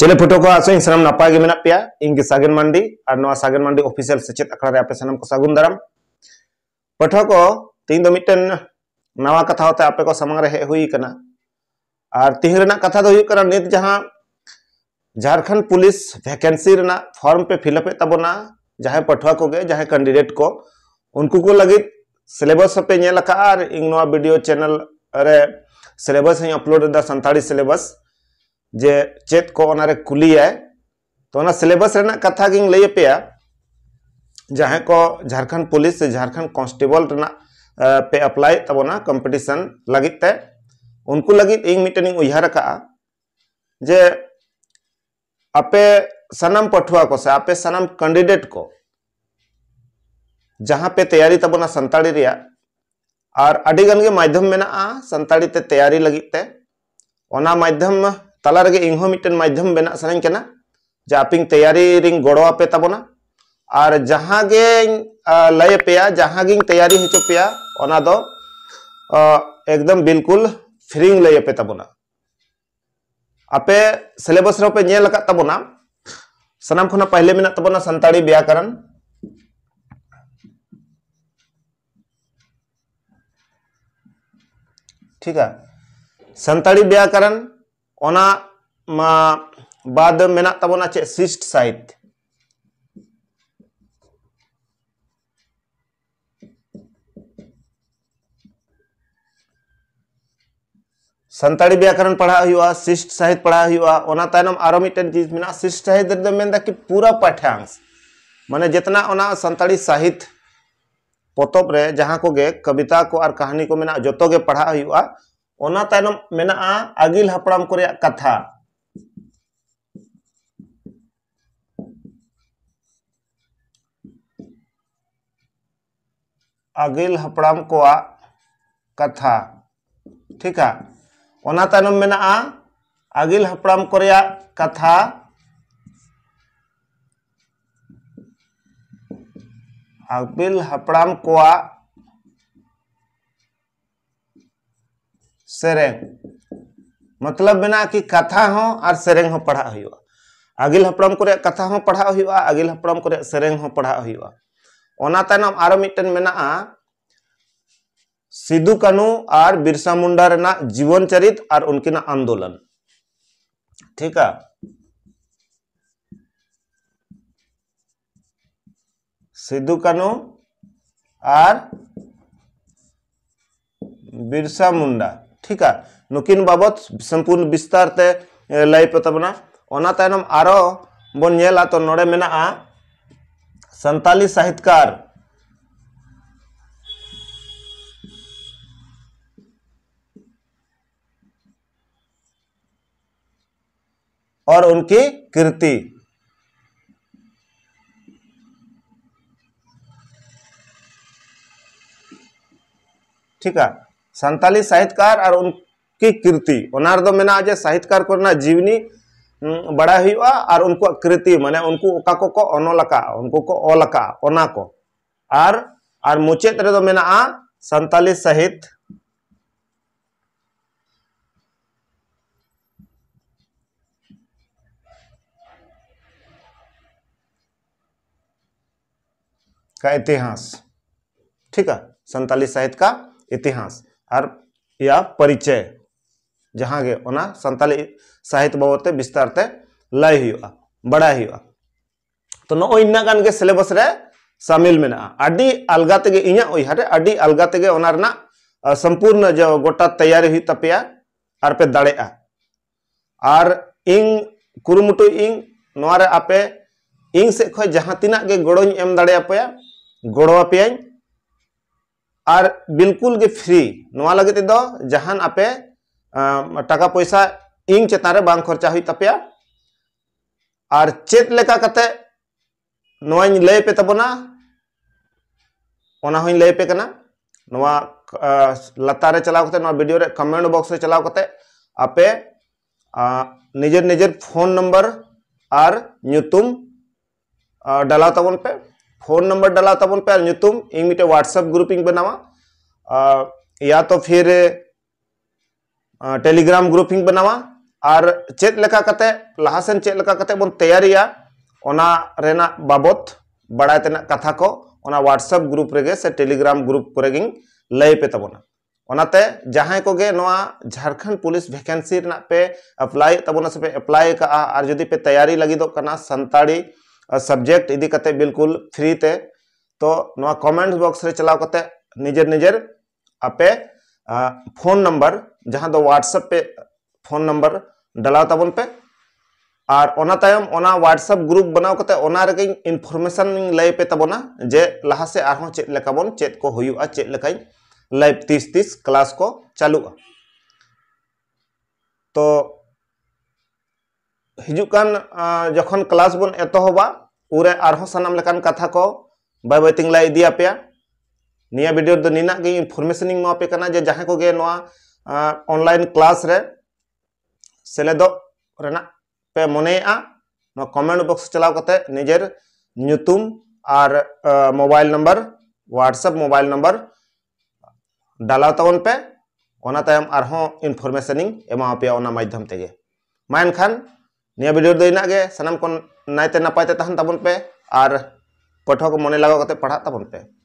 चले फोटो को आसो इंसान नपाय पे इनके सागन मंडी और ना सागन मंडी ऑफिसियल सेचेद अखड़ा आप सामान को सगुन दाराम पाठ को तीन दो मिट्टन नवा कथा होते आपे को सामांग हेकना और तीन कथा तो नित तो जहाँ झारखंड पुलिस भैकेंसी फॉर्म पे फिलअप ताबना जहाँ पाठवा को कैंडिडेट को उनको को लगी सिलेबस पे नल इन वीडियो चैनल रे सिलेबस हम अपलोड सिलेबस सिलेबस जे चेत को ओनारे कुलिये तो ना सिलेबस रेना कथा गिंग लइए पे जहां को झारखंड पुलिस से झारखंड कांस्टेबल रेना पे अप्लाई तबोना कंपटीशन लगित है उनको लगित इंग मीटिंग उहा रखा जे आपे सनम पठुआ को से आपे सनम कैंडिडेट को जहां पे तैयारी तबोना संताली रिया और अडीगन माध्यम में ना संताली ते तैयारी लगित है ओना माध्यम तला रगे इनहो मिटन माध्यम बना सनाई केना जे आपिंग तैयारी रिंग गड़ो तबना और जहाँ गे लय जहाँ जहां गिंग तैयारी हिचो पेया एकदम बिल्कुल फ्री लय पे तबना आपे सिलेबस रे पे तबना सनाम खुना पहले मेना तबना सानी व्याकरण ठीक है सानी व्याकरण बाद चे सिस्ट साइट सानी व्याकरण पढ़ा सिस्ट साहित्य पढ़ा और ओना चीज मेना सिस्ट साहित्य में कि पूरा पाठ्यांश माने जितना ओना सानी साहित्य पतब रे जहां को कविता को और कहानी को जो पढ़ा आगिल हपड़ को कथा आगिल हपड़ को कथा ठीक है अगिल हपड़ को कथा अगिल हपड़ को सेरेंग मतलब बना कि कथा हो और सेरेंग हो पढ़ा हुआ अगिल हपड़म को कथा हो पढ़ा हो आगिल हपड़म को सेरेंग हो पढ़ा होना तम आटन मेना सिदू कानू और बिरसा मुंडा रना जीवन चरित और उनकिन आंदोलन ठीक है सिदू कानू और बिरसा मुंडा ठीक है नुकिन बाबत संपूर्ण विस्तार ते लाई पताबना ओना तायनम आरो बन नेला तो नोडे मेना आ संताली साहित्यकार और उनकी कृति ठीक है संताली साहित्यकार और उनकी कृति उनारदो मेना जे साहित्यकार कोना जीवनी बड़ा हुआ और उनको कृति माने उनको ओका को को अनोलका उनको को ओलका ओना को और और मुचेत रे दो मेना आ संताली साहित्य का इतिहास ठीक है संताली साहित्य का इतिहास और या परिचय जहाँगे सानी साहित्य बाबद विस्तार लय बड़ा तो नो इन सिलेबस सामिल मे अलगे इं उहारे अलगे सम्पूर्ण जो गोटा तैयारी हुई और पे दड़ा और इन कुरुमुट इन आपे इन सब खे जहाँ तना गड़ो एम दड़ापे गड़ोपे और बिल्कुल गे फ्री नवा लगे तेज जहां आपे टाका पैसा इन चेतन बांग खर्चा हो तपे और चेत लेका चेदले नवा लैपे तबना लैपे लतारे चलाव वीडियो रे कमेंट बॉक्स में चलाव आपे निजर निजर फोन नंबर और डालाव तबन पे फोन नंबर डाला तब पे पर अनुतुम एक मिनट व्हाट्सएप ग्रुपिंग बनावा या तो फिर टेलीग्राम ग्रुपिंग बनावा और चेका कते लहासन चेका कते बन तैयारिया ओना रेना बाबत बड़ा तेना कथा को ओना व्हाट्सएप ग्रुप रेगे से टेलीग्राम ग्रुप रेगे लैपे तबना ओनाते जहां को नोआ झारखंड पुलिस वैकेंसी पे अप्लाई तबना से पे अप्लाई का और जदी पे तैयारी लगी दो तो करना संताड़ी सब्जेक्ट इदी कते बिल्कुल फ्री ते तो नवा कमेंट्स बॉक्स रे चलाव कते निजर निजर अपे फोन नंबर जहां दो व्हाट्सएप पे फोन नंबर डालाव ताबन पे और ओना तायम ओना व्हाट्सएप ग्रुप बनाव कते ओना रे इन्फॉर्मेशन लय पे तबना जे लहा से आरो चेत लेका बन चेत को आ चेत लेका लाइव 30 30 क्लास को चालू तो हजुकान जख क्लास बन एतोहबा उरे आरहो सनाम लेकान कथा को बै बाय तिंगला इदिया निया वीडियो द निना गई इंफॉर्मेशन इन जे जहाँ को ऑनलाइन क्लास रे सेलेद पे मन कमेंट बॉक्स चलाव कते निजेर नुतुम आर mobile number WhatsApp mobile number डाला तवन पे और तायम आरहो इंफॉर्मेशन इन एमा पे माध्यम तेगे मानखान निया वीडियो दो इना के सनम को नायते नपायते तहन तबन पे और पठो को मने लगाओ करते पढ़ा तबन पे